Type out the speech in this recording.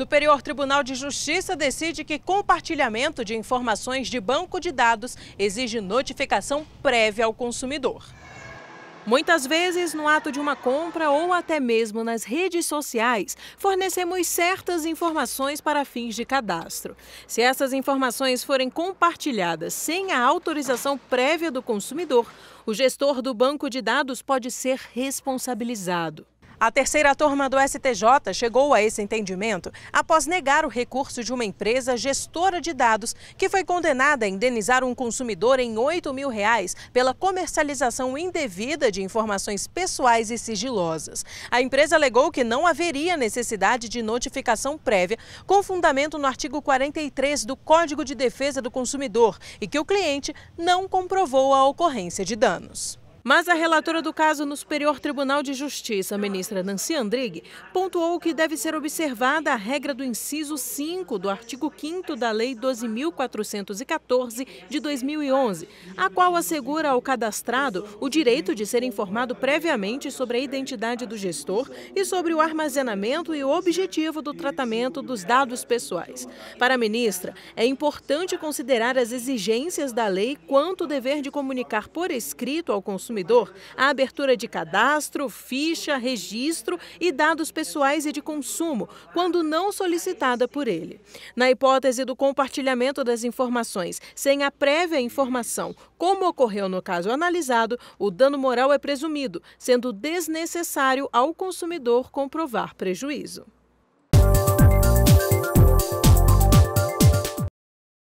Superior Tribunal de Justiça decide que compartilhamento de informações de banco de dados exige notificação prévia ao consumidor. Muitas vezes, no ato de uma compra ou até mesmo nas redes sociais, fornecemos certas informações para fins de cadastro. Se essas informações forem compartilhadas sem a autorização prévia do consumidor, o gestor do banco de dados pode ser responsabilizado. A terceira turma do STJ chegou a esse entendimento após negar o recurso de uma empresa gestora de dados que foi condenada a indenizar um consumidor em 8 mil reais pela comercialização indevida de informações pessoais e sigilosas. A empresa alegou que não haveria necessidade de notificação prévia, com fundamento no artigo 43 do Código de Defesa do Consumidor, e que o cliente não comprovou a ocorrência de danos. Mas a relatora do caso no Superior Tribunal de Justiça, ministra Nancy Andrighi, pontuou que deve ser observada a regra do inciso 5 do artigo 5 da Lei 12.414 de 2011, a qual assegura ao cadastrado o direito de ser informado previamente sobre a identidade do gestor e sobre o armazenamento e o objetivo do tratamento dos dados pessoais. Para a ministra, é importante considerar as exigências da lei quanto ao dever de comunicar por escrito ao consultor consumidor a abertura de cadastro, ficha, registro e dados pessoais e de consumo, quando não solicitada por ele. Na hipótese do compartilhamento das informações sem a prévia informação, como ocorreu no caso analisado, o dano moral é presumido, sendo desnecessário ao consumidor comprovar prejuízo.